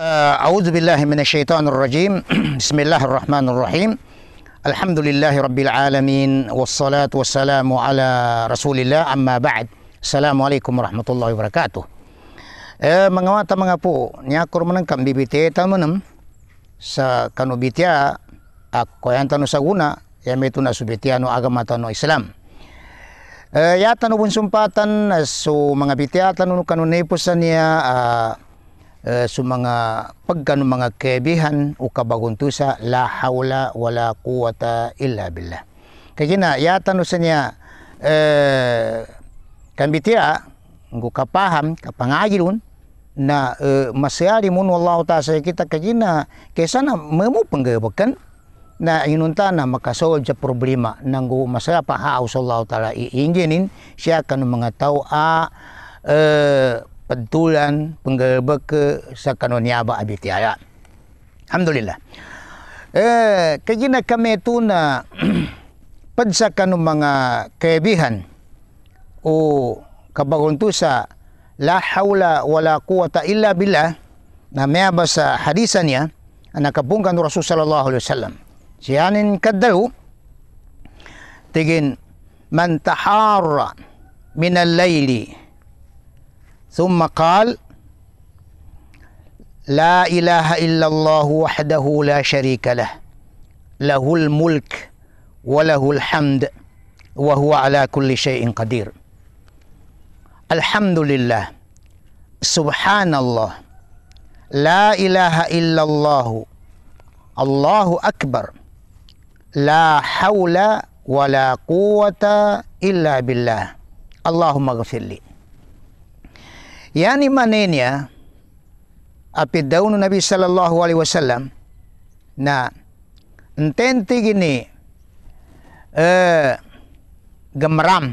أعوذ بالله من الشيطان الرجيم بسم الله الرحمن الرحيم الحمد لله رب العالمين والصلاة والسلام على رسول الله أما بعد السلام عليكم ورحمة الله وبركاته eh, mga mata mga po nyakur man kam bibite tamanam sa kanubitia ako yan tanu sa guna yameto na subitia no agama tanu Islam eh, yata no sumpatan eh, so mga bitia tanu kanunepusan niya uh, eh, Uh, sa so mga pagkano mga kebihan o kabaguntusa la hawla wala kuwata illa billah kaya na yata no sa niya uh, eh, kambitira ngu kapaham kapangagilun na uh, eh, masyari mun wallahu sa kita kaya na kaysa na mamu na inunta na makasolve sa problema nanggu masaya pa haaw sallahu ta'ala iinginin siya kanu mga tao a uh, pantulan penggerbek sa kanonyaba abitiaya. Alhamdulillah. Eh, kaya na kami ito na padsa mga kebihan o kabagunto sa la hawla wala quwata illa billah na mayaba sa hadisan niya na nakabungkan ng Rasul sallallahu alaihi wasallam. Siyanin kaddaw tigin man taharra min al-layli ثم قال لا إله إلا الله وحده لا شريك له له الملك وله الحمد وهو على كل شيء قدير الحمد لله سبحان الله لا إله إلا الله الله أكبر لا حول ولا قوة إلا بالله اللهم اغفر لي Yani ya, api daun Nabi sallallahu alaihi wasallam na ententi gini eh gemram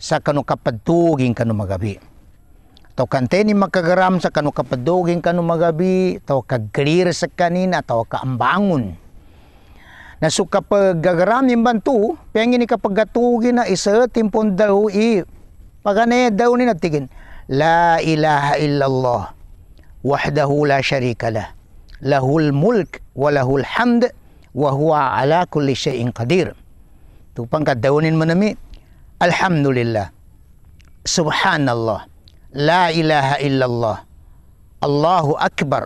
sa kanu kapeduging kanu magabi tau kanteni makagaram sa kanu kapeduging kanu magabi tau kaglir sa kanin atau ambangun na suka pagagaram yung bantu pengin ni kapagatugin na isa timpon daw i pagane daw ni natigin لا إله إلا الله وحده لا شريك له له الملك وله الحمد وهو على كل شيء قدير تبقى دون منمي الحمد لله سبحان الله لا إله إلا الله الله أكبر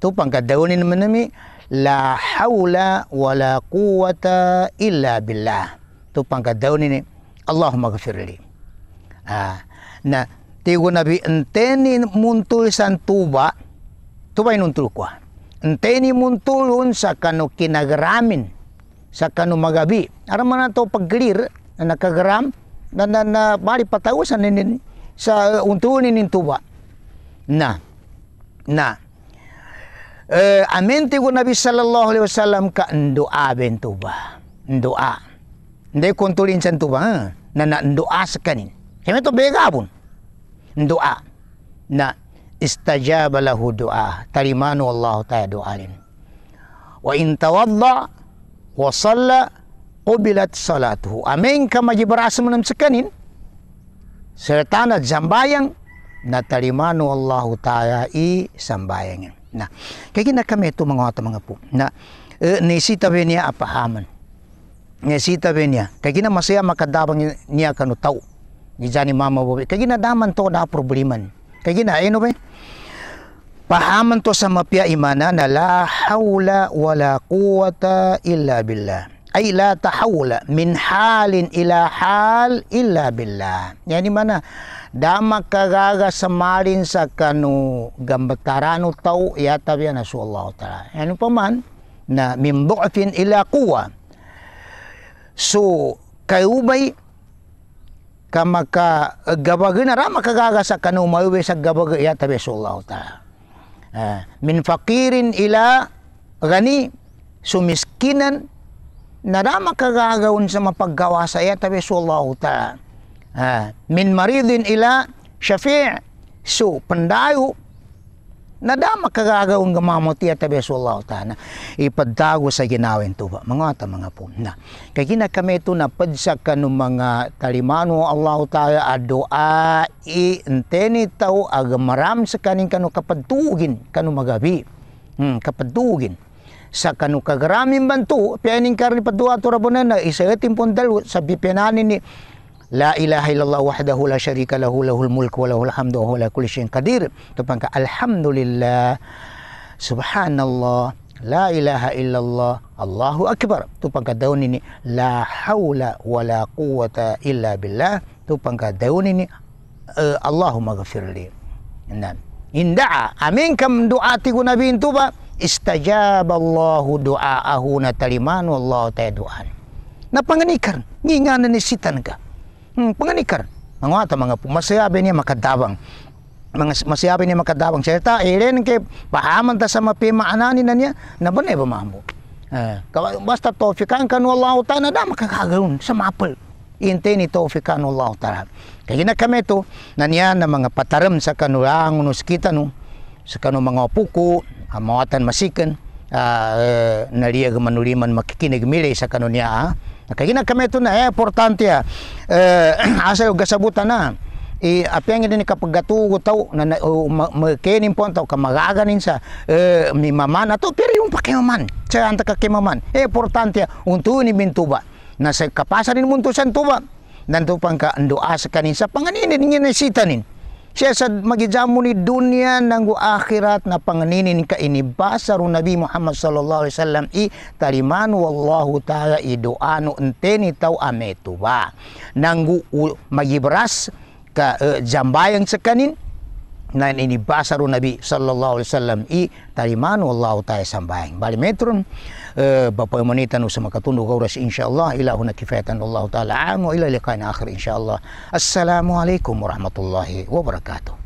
تبقى دون منمي لا حول ولا قوة إلا بالله تبقى دون اللهم اغفر لي آه. نعم ti gunabi enteni muntul san santuba tubay nuntul kwa enteni muntulun sa kanu kinagramin sa kanu magabi aram man to pagclear na nakagram na na, na bali patawusan ninin sa uh, untunin nin tuba na na eh, amin ti gunabi sallallahu alaihi wasallam ka ndua ben tuba ndua hindi kuntulin santuba na na ndua sa kanin kaya ito begabon doa na istajaba lahu doa tarimanu Allah ta'ala doalin wa in tawadda wa salla qubilat salatuhu amen kama jibrasa menamsekanin serta na zambayang na tarimanu Allah ta'ala i sambayang na kaya kina kami itu mga ata mga po na uh, e, nisita niya apahaman nisita niya kaya kina masaya makadabang niya kanutaw gidya ni mama bobe kay ginadaman to na problemen. kay gina ayun eh, ba paaman to sa mapya imana na la hawla wala quwata illa billah ay la tahawla min halin ila hal illa billah yani mana dama kagaga sa marin sa kanu gambatarano tau ya tabi na su Allah taala yani paman na min du'fin ila quwa so kayo bay kamaka maka eh, gabaga na rama kagaga sa kanu mauwi sa gabaga iya tabi Allah ta uh, min fakirin ila gani sumiskinan na rama kagagawon sa mapaggawa sa ya tabi Allah ta uh, min maridin ila syafi' su pendayu nadama kagagawang gamamuti at tabi Allah ta'ala ipadtago sa ginawin tuba mga ta mga po na kay gina ito na padsa kanu mga talimano Allah ta'ala adoa i enteni tao agamaram sa kanin kanu kapadtugin kanu magabi hmm, kapadtugin sa kanu kagraming bantu pianing karni padua to na isa etim pondal sa bipenanin ni لا إله إلا الله وحده لا شريك له له الملك وله الحمد وهو على كل شيء قدير تبانك الحمد لله سبحان الله لا إله إلا الله الله أكبر تبانك دونني لا حول ولا قوة إلا بالله تبانك دونني ini أه، اللهم اغفر لي نعم إن دعا أمين كم دعاتي نبي توبا استجاب الله دعاءه نتلمان والله تدعان ta'du'an. Napanganikan, nginganan نسيتنك sitan Hmm, panganikar. Mangwata mga masayabi niya makadabang. mga masayabi niya makadawang serta eh, ilen kay paaman ta sa mapima anani na niya eh, na ba na iba mambo. Eh, basta tawfikan kan wallahu ta'ala da makakagaron sa mapel inte ni tawfikan wallahu ta'ala. Kaya na kami to naniya na mga pataram sa kanulang unos kita no sa kanu mga puko amawatan masikan uh, eh, naliya manuliman makikinig mili sa niya. ha. Ah. Kaya kami ito na, eh, importante ah. Eh, asa yung gasabutan na. I, apiang ini kapagatugo tau na, na o, ma, po tau kamagaganin sa eh, mi maman ato pero yung pakimaman sa anta kakimaman eh, importante ah, unto ni mintuba na sa kapasanin munto sa tuba nanto pang ka ando asa kanin sa panganinin niya nasitanin siya sa magidamo ni dunya ng akhirat na panganinin ka iniba sa Nabi Muhammad sallallahu alaihi wasallam i taliman wallahu ta'ala i duano enteni tau ametuba. nang magibras ka uh, jambayang sa kanin nan ini basaru nabi sallallahu alaihi wasallam i tari manu Allah taala sambaing bali metron eh, bapa monita nu sama katundu gauras insyaallah ila huna kifayatan Allah taala amu ila liqa'in akhir insyaallah assalamu alaikum warahmatullahi wabarakatuh